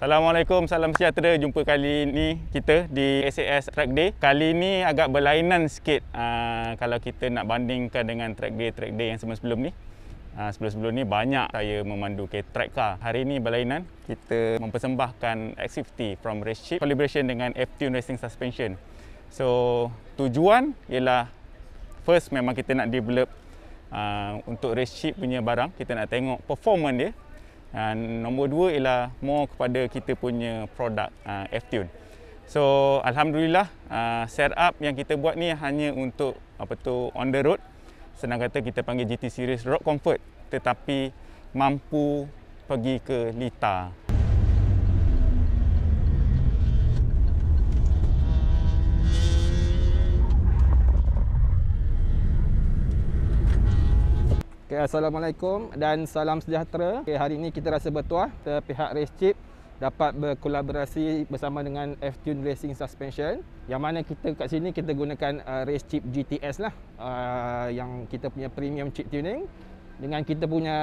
Assalamualaikum, salam sejahtera. Jumpa kali ini kita di SAS Track Day. Kali ini agak berlainan sikit uh, kalau kita nak bandingkan dengan Track Day-Track Day yang sebelum-sebelum ni. Uh, sebelum-sebelum ni banyak saya memandu ke track car. Lah. Hari ni berlainan, kita mempersembahkan X50 from Race Chip, collaboration dengan F-Tune Racing Suspension. So, tujuan ialah first memang kita nak develop uh, untuk Chip punya barang. Kita nak tengok performance dia And nombor dua ialah more kepada kita punya produk uh, F-Tune. So Alhamdulillah uh, setup yang kita buat ni hanya untuk apa tu on the road. Senang kata kita panggil GT Series Road Comfort tetapi mampu pergi ke Lita Okay, Assalamualaikum dan salam sejahtera. Okay, hari ini kita rasa bertuah pihak Race Chip dapat berkolaborasi bersama dengan F-Tune Racing Suspension yang mana kita kat sini kita gunakan uh, Race Chip GTS lah uh, yang kita punya premium chip tuning dengan kita punya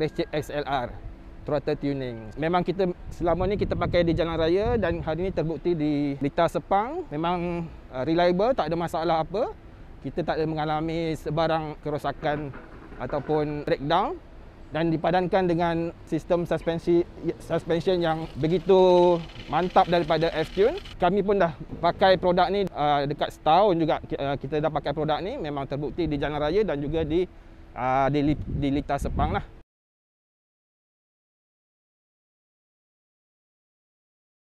Race Chip XLR throttle tuning. Memang kita selama ni kita pakai di jalan raya dan hari ini terbukti di Lita Sepang memang uh, reliable tak ada masalah apa. Kita tak ada mengalami sebarang kerosakan ataupun track down dan dipadankan dengan sistem suspensi suspension yang begitu mantap daripada F-Tune. Kami pun dah pakai produk ni uh, dekat setahun juga uh, kita dah pakai produk ni memang terbukti di jalan raya dan juga di uh, di, di Lita Sepang lah.